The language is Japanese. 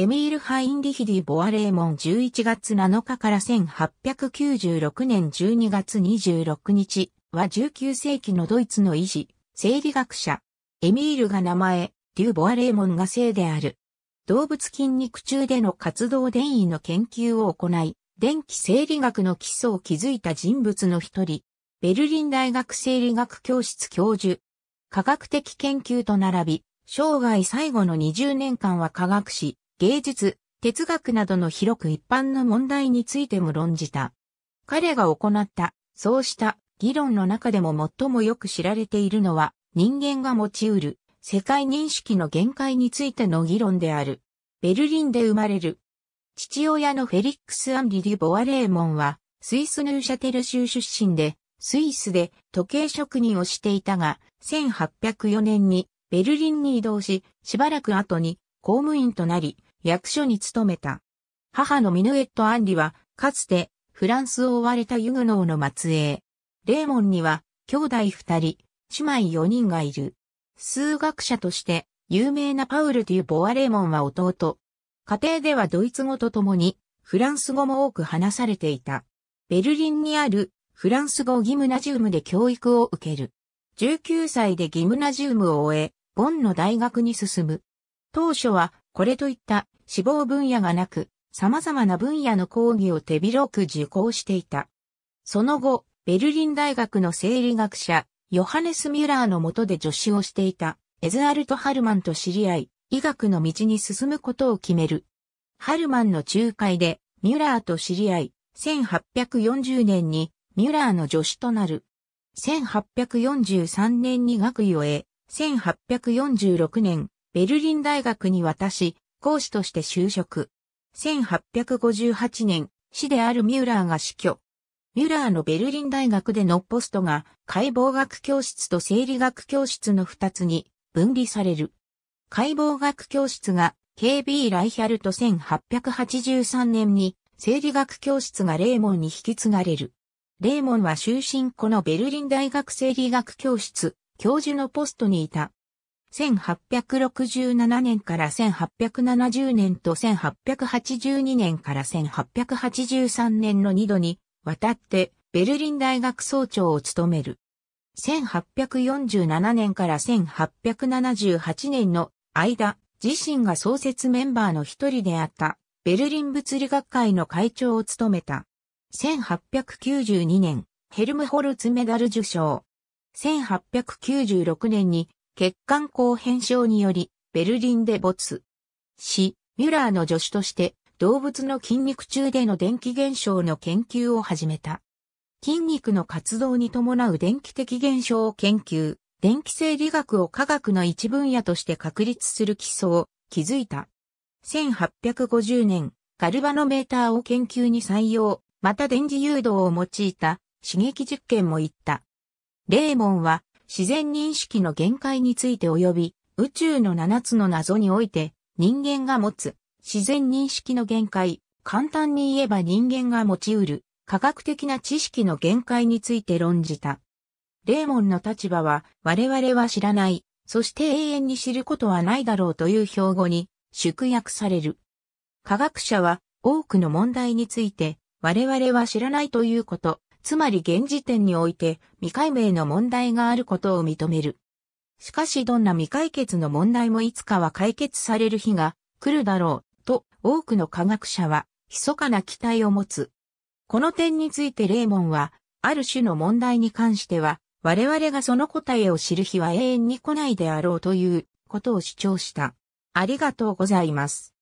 エミール・ハインリヒディ・ボアレーモン11月7日から1896年12月26日は19世紀のドイツの医師、生理学者。エミールが名前、デュ・ボアレーモンが姓である。動物筋肉中での活動電位の研究を行い、電気生理学の基礎を築いた人物の一人、ベルリン大学生理学教室教授。科学的研究と並び、生涯最後の20年間は科学史、芸術、哲学などの広く一般の問題についても論じた。彼が行った、そうした議論の中でも最もよく知られているのは、人間が持ち得る世界認識の限界についての議論である。ベルリンで生まれる。父親のフェリックス・アンリ・デュ・ボア・レーモンは、スイス・ヌーシャテル州出身で、スイスで時計職人をしていたが、1804年にベルリンに移動し、しばらく後に公務員となり、役所に勤めた。母のミヌエット・アンリは、かつて、フランスを追われたユグノーの末裔。レーモンには、兄弟二人、姉妹四人がいる。数学者として、有名なパウル・デュ・ボア・レーモンは弟。家庭ではドイツ語と共に、フランス語も多く話されていた。ベルリンにある、フランス語ギムナジウムで教育を受ける。19歳でギムナジウムを終え、ボンの大学に進む。当初はこれといった志望分野がなく、様々な分野の講義を手広く受講していた。その後、ベルリン大学の生理学者、ヨハネス・ミュラーの下で助手をしていた、エズアルト・ハルマンと知り合い、医学の道に進むことを決める。ハルマンの仲介で、ミュラーと知り合い、1840年にミュラーの助手となる。1843年に学位を得、1846年、ベルリン大学に渡し、講師として就職。1858年、死であるミューラーが死去。ミューラーのベルリン大学でのポストが解剖学教室と生理学教室の二つに分離される。解剖学教室が KB ライヒャルと1883年に生理学教室がレーモンに引き継がれる。レーモンは終身このベルリン大学生理学教室教授のポストにいた。1867年から1870年と1882年から1883年の2度にわたってベルリン大学総長を務める。1847年から1878年の間、自身が創設メンバーの一人であったベルリン物理学会の会長を務めた。1892年、ヘルムホルツメダル受賞。1896年に血管後変症により、ベルリンで没。し、ミュラーの助手として、動物の筋肉中での電気現象の研究を始めた。筋肉の活動に伴う電気的現象を研究、電気生理学を科学の一分野として確立する基礎を築いた。1850年、ガルバノメーターを研究に採用、また電磁誘導を用いた刺激実験も言った。レーモンは自然認識の限界について及び、宇宙の七つの謎において、人間が持つ、自然認識の限界、簡単に言えば人間が持ち得る、科学的な知識の限界について論じた。レーモンの立場は、我々は知らない、そして永遠に知ることはないだろうという標語に、縮約される。科学者は、多くの問題について、我々は知らないということ、つまり現時点において未解明の問題があることを認める。しかしどんな未解決の問題もいつかは解決される日が来るだろう、と多くの科学者は密かな期待を持つ。この点についてレーモンは、ある種の問題に関しては、我々がその答えを知る日は永遠に来ないであろうということを主張した。ありがとうございます。